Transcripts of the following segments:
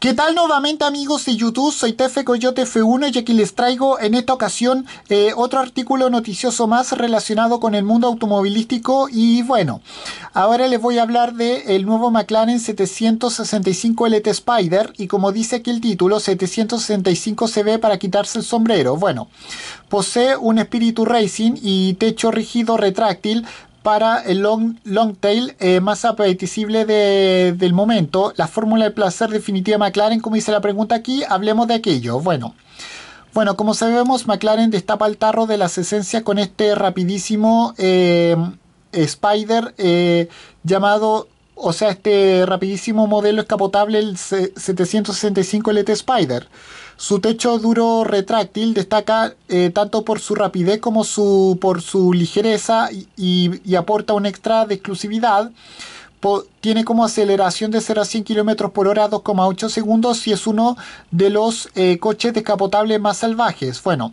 ¿Qué tal nuevamente amigos de YouTube? Soy Tefe Coyote F1 y aquí les traigo en esta ocasión eh, otro artículo noticioso más relacionado con el mundo automovilístico y bueno, ahora les voy a hablar del el nuevo McLaren 765 LT Spider y como dice aquí el título 765 se ve para quitarse el sombrero. Bueno, posee un espíritu racing y techo rígido retráctil para el long, long tail eh, más apetecible del momento. La fórmula de placer definitiva de McLaren, como dice la pregunta aquí, hablemos de aquello. Bueno, bueno como sabemos, McLaren destapa el tarro de las esencias con este rapidísimo eh, Spider eh, llamado o sea, este rapidísimo modelo escapotable, el 765 LT Spider. Su techo duro retráctil destaca eh, tanto por su rapidez como su, por su ligereza y aporta un extra de exclusividad tiene como aceleración de 0 a 100 km por hora 2,8 segundos y es uno de los eh, coches descapotables más salvajes. Bueno,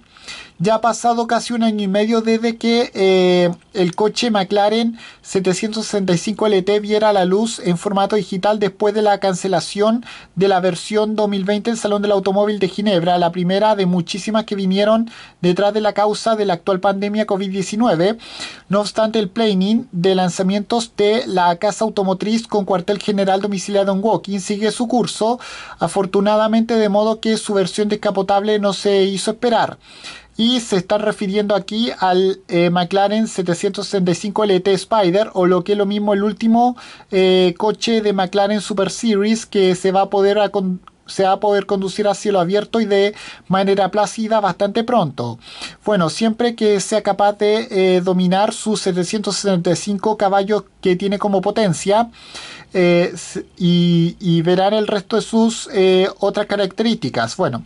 ya ha pasado casi un año y medio desde que eh, el coche McLaren 765 LT viera la luz en formato digital después de la cancelación de la versión 2020 del Salón del Automóvil de Ginebra, la primera de muchísimas que vinieron detrás de la causa de la actual pandemia COVID-19. No obstante, el planning de lanzamientos de la casa automotriz con cuartel general domiciliado en walking sigue su curso, afortunadamente de modo que su versión descapotable no se hizo esperar. Y se está refiriendo aquí al eh, McLaren 765 LT Spider o lo que es lo mismo el último eh, coche de McLaren Super Series que se va a poder a se va a poder conducir a cielo abierto y de manera plácida bastante pronto. Bueno, siempre que sea capaz de eh, dominar sus 775 caballos que tiene como potencia eh, y, verán el resto de sus eh, otras características. Bueno,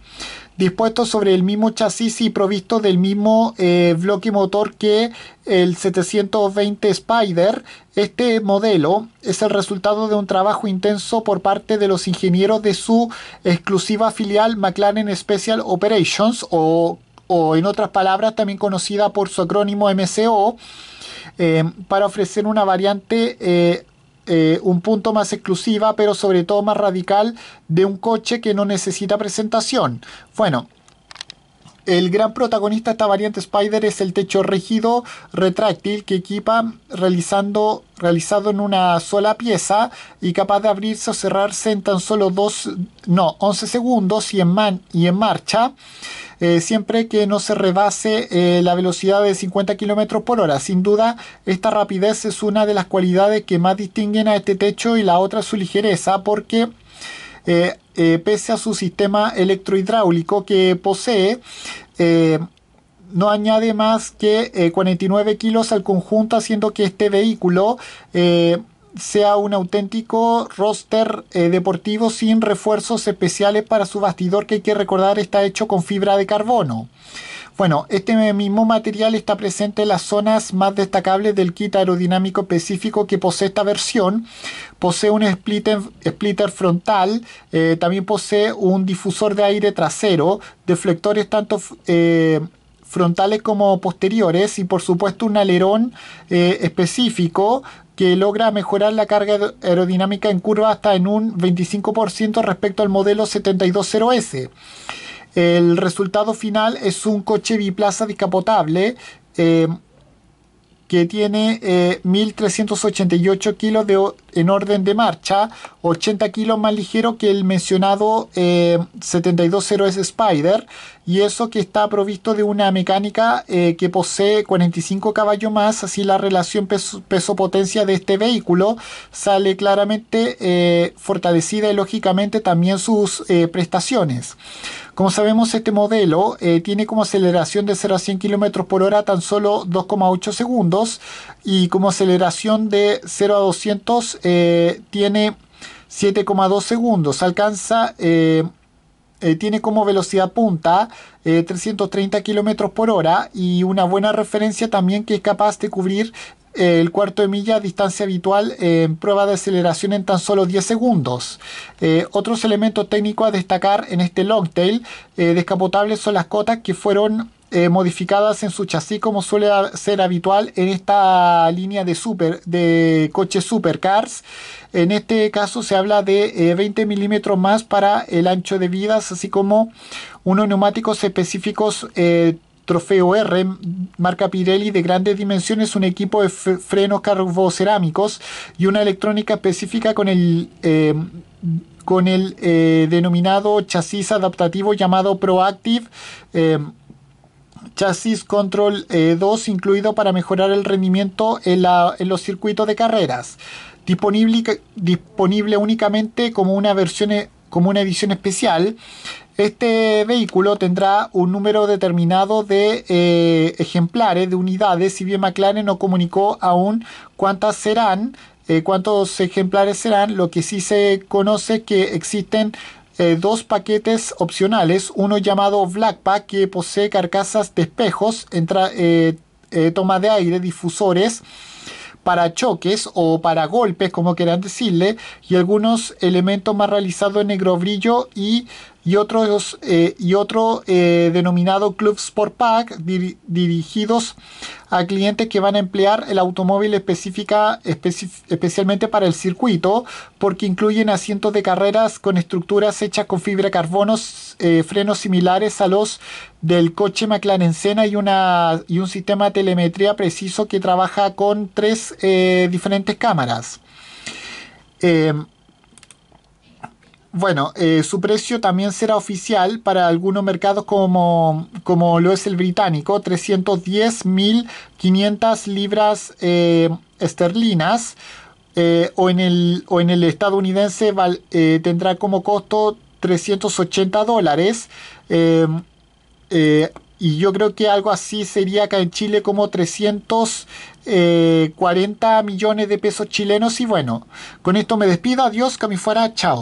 ...dispuesto sobre el mismo chasis y provisto del mismo eh, bloque motor que el 720 Spider. Este modelo es el resultado de un trabajo intenso por parte de los ingenieros de su exclusiva filial McLaren Special Operations o, en otras palabras también conocida por su acrónimo MCO. Eh, para ofrecer una variante eh, eh, un punto más exclusiva, pero sobre todo más radical de un coche que no necesita presentación. Bueno, el gran protagonista de esta variante Spider es el techo rígido retráctil que equipa realizando, realizado en una sola pieza y capaz de abrirse o cerrarse en tan solo dos, no, 11 segundos y en, man, y en marcha, eh, siempre que no se rebase eh, la velocidad de 50 km por hora. Sin duda, esta rapidez es una de las cualidades que más distinguen a este techo y la otra es su ligereza porque eh, eh, pese a su sistema electrohidráulico que posee, eh, no añade más que 49 kilos al conjunto, haciendo que este vehículo sea un auténtico roster deportivo sin refuerzos especiales para su bastidor que hay que recordar está hecho con fibra de carbono. Bueno, este mismo material está presente en las zonas más destacables del kit aerodinámico específico que posee esta versión. Posee un splitter, frontal, eh, también posee un difusor de aire trasero, deflectores tanto eh, frontales como posteriores y por supuesto un alerón eh, específico que logra mejorar la carga aerodinámica en curva hasta en un 25% respecto al modelo 720S. El resultado final es un coche biplaza discapotable eh, que tiene 1.388 eh, kilos de en orden de marcha, 80 kilos más ligero que el mencionado 720S eh, Spider, y eso que está provisto de una mecánica eh, que posee 45 caballos más, así la relación peso-potencia de este vehículo sale claramente eh, fortalecida y lógicamente también sus prestaciones. Como sabemos, este modelo tiene como aceleración de 0 a 100 km por hora tan solo 2,8 segundos y como aceleración de 0 a 200 eh, tiene 7,2 segundos. Alcanza, eh, eh, tiene como velocidad punta 330 kilómetros por hora y una buena referencia también que es capaz de cubrir el cuarto de milla distancia habitual en prueba de aceleración en tan solo 10 segundos. otros elementos técnicos a destacar en este long tail descapotable son las cotas que fueron eh, modificadas en su chasis como suele ser habitual en esta línea de, super, de coches supercars. En este caso se habla de 20 eh, milímetros más para el ancho de vidas, así como unos neumáticos específicos. Eh, Trofeo R, marca Pirelli de grandes dimensiones, un equipo de frenos carbocerámicos y una electrónica específica con el, con el denominado chasis adaptativo llamado Proactive chasis control 2 eh, incluido para mejorar el rendimiento en, los circuitos de carreras. Disponible, únicamente como una versión como una edición especial. Este vehículo tendrá un número determinado de eh, ejemplares, de unidades, si bien McLaren no comunicó aún cuántas serán, eh, cuántos ejemplares serán, lo que sí se conoce es que existen eh, dos paquetes opcionales, uno llamado Black Pack que posee carcasas de espejos, entra, eh, eh, toma de aire, difusores para choques o para golpes, como quieran decirle, y algunos elementos más realizados en negro brillo y eh, y otro, y eh, otro denominado Club Sport Pack dirigidos a clientes que van a emplear el automóvil específica, especialmente para el circuito porque incluyen asientos de carreras con estructuras hechas con fibra de carbono, eh, frenos similares a los del coche McLaren Senna y, una, y un sistema de telemetría preciso que trabaja con tres diferentes cámaras. Em, bueno, eh, su precio también será oficial para algunos mercados como, como lo es el británico, 310.500 libras eh, esterlinas, eh, o, en el, o en el estadounidense tendrá como costo 380 dólares. y yo creo que algo así sería acá en Chile como 340 millones de pesos chilenos. Y bueno, con esto me despido. Adiós, que me fuera. Chao.